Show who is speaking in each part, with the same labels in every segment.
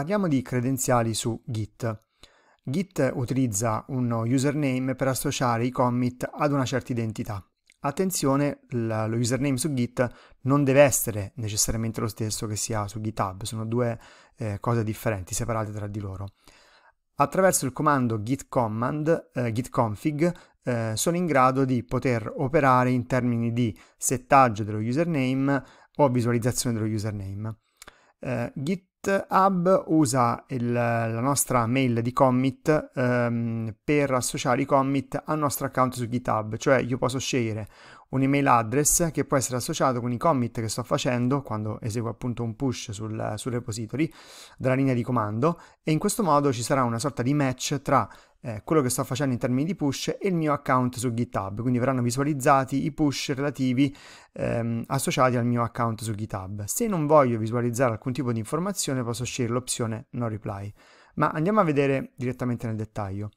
Speaker 1: parliamo di credenziali su Git. Git utilizza uno username per associare i commit ad una certa identità. Attenzione, lo username su Git non deve essere necessariamente lo stesso che sia su GitHub, sono due eh, cose differenti, separate tra di loro. Attraverso il comando git command, eh, git config, eh, sono in grado di poter operare in termini di settaggio dello username o visualizzazione dello username. Eh, git Hub usa il, la nostra mail di commit ehm, per associare i commit al nostro account su GitHub, cioè io posso scegliere un'email address che può essere associato con i commit che sto facendo quando eseguo appunto un push sul, sul repository dalla linea di comando e in questo modo ci sarà una sorta di match tra eh, quello che sto facendo in termini di push e il mio account su GitHub, quindi verranno visualizzati i push relativi ehm, associati al mio account su GitHub. Se non voglio visualizzare alcun tipo di informazione selezione posso scegliere l'opzione No Reply. Ma andiamo a vedere direttamente nel dettaglio.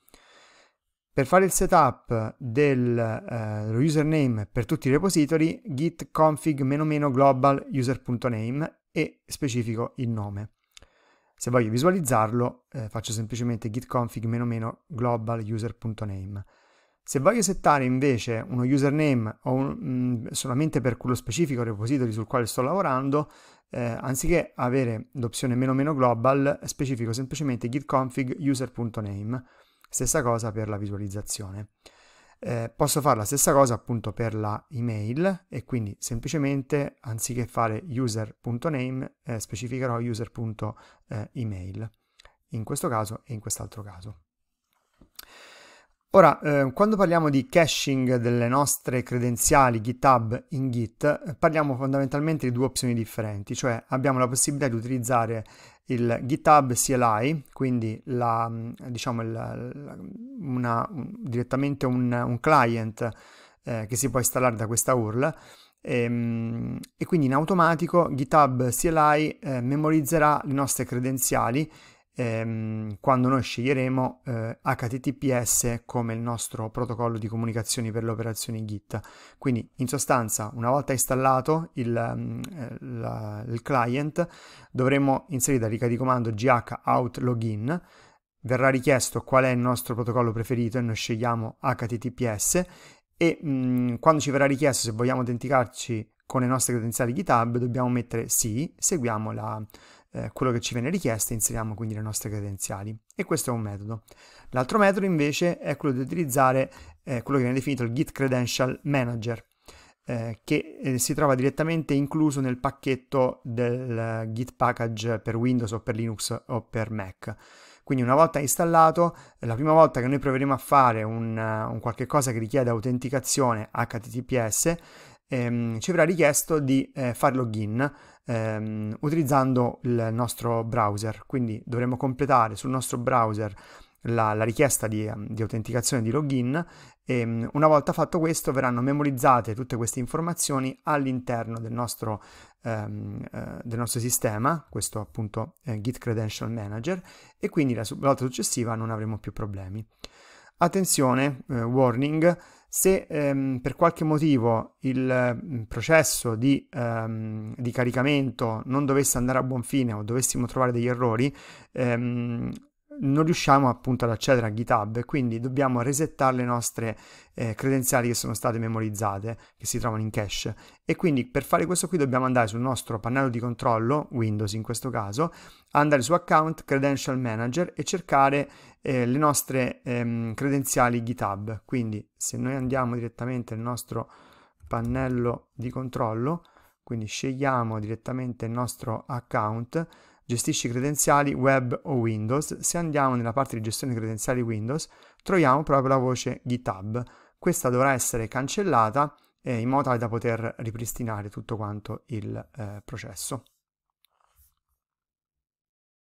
Speaker 1: Per fare il setup del eh, username per tutti i repository, git config global user.name e specifico il nome. Se voglio visualizzarlo, eh, faccio semplicemente git config global user.name. Se voglio settare invece uno username un, mm, solamente per quello specifico repository sul quale sto lavorando, eh, anziché avere l'opzione meno meno global, specifico semplicemente gitconfig user.name. Stessa cosa per la visualizzazione. Eh, posso fare la stessa cosa appunto per la email e quindi semplicemente anziché fare user.name eh, specificherò user.email in questo caso e in quest'altro caso. Ora, eh, quando parliamo di caching delle nostre credenziali GitHub in Git, parliamo fondamentalmente di due opzioni differenti, cioè abbiamo la possibilità di utilizzare il GitHub CLI, quindi la, diciamo la, la, una, un, direttamente un, un client eh, che si può installare da questa URL, e, ehm, e, quindi in automatico GitHub CLI eh, memorizzerà le nostre credenziali ehm, quando noi sceglieremo eh, HTTPS come il nostro protocollo di comunicazioni per le operazioni Git. Quindi in sostanza una volta installato il, il, mm, eh, il client dovremo inserire la riga di comando gh out login verrà richiesto qual è il nostro protocollo preferito e noi scegliamo HTTPS e mh, mm, quando ci verrà richiesto se vogliamo autenticarci con le nostre credenziali GitHub dobbiamo mettere sì, seguiamo la, eh, quello che ci viene richiesto e inseriamo quindi le nostre credenziali. E questo è un metodo. L'altro metodo invece è quello di utilizzare eh, quello che viene definito il Git Credential Manager, eh, che eh, si trova direttamente incluso nel pacchetto del Git Package per Windows o per Linux o per Mac. Quindi una volta installato, la prima volta che noi proveremo a fare un, un qualche cosa che richiede autenticazione HTTPS, ehm, ci verrà richiesto di eh, fare login ehm, utilizzando il nostro browser, quindi dovremo completare sul nostro browser la, la richiesta di, ehm, di, autenticazione di login e ehm, una volta fatto questo verranno memorizzate tutte queste informazioni all'interno del nostro, ehm, eh, del nostro sistema, questo appunto eh, Git Credential Manager e quindi la, volta successiva non avremo più problemi. Attenzione, eh, warning, se ehm, per qualche motivo il mm, processo di, ehm, di, caricamento non dovesse andare a buon fine o dovessimo trovare degli errori, ehm, non riusciamo appunto ad accedere a GitHub, quindi dobbiamo resettare le nostre eh, credenziali che sono state memorizzate, che si trovano in cache. E quindi per fare questo qui dobbiamo andare sul nostro pannello di controllo, Windows in questo caso, andare su Account, Credential Manager e cercare eh, le nostre ehm, credenziali GitHub. Quindi se noi andiamo direttamente nel nostro pannello di controllo, quindi scegliamo direttamente il nostro account, gestisci credenziali web o Windows, se andiamo nella parte di gestione credenziali Windows troviamo proprio la voce GitHub. Questa dovrà essere cancellata eh, in modo tale da poter ripristinare tutto quanto il eh, processo.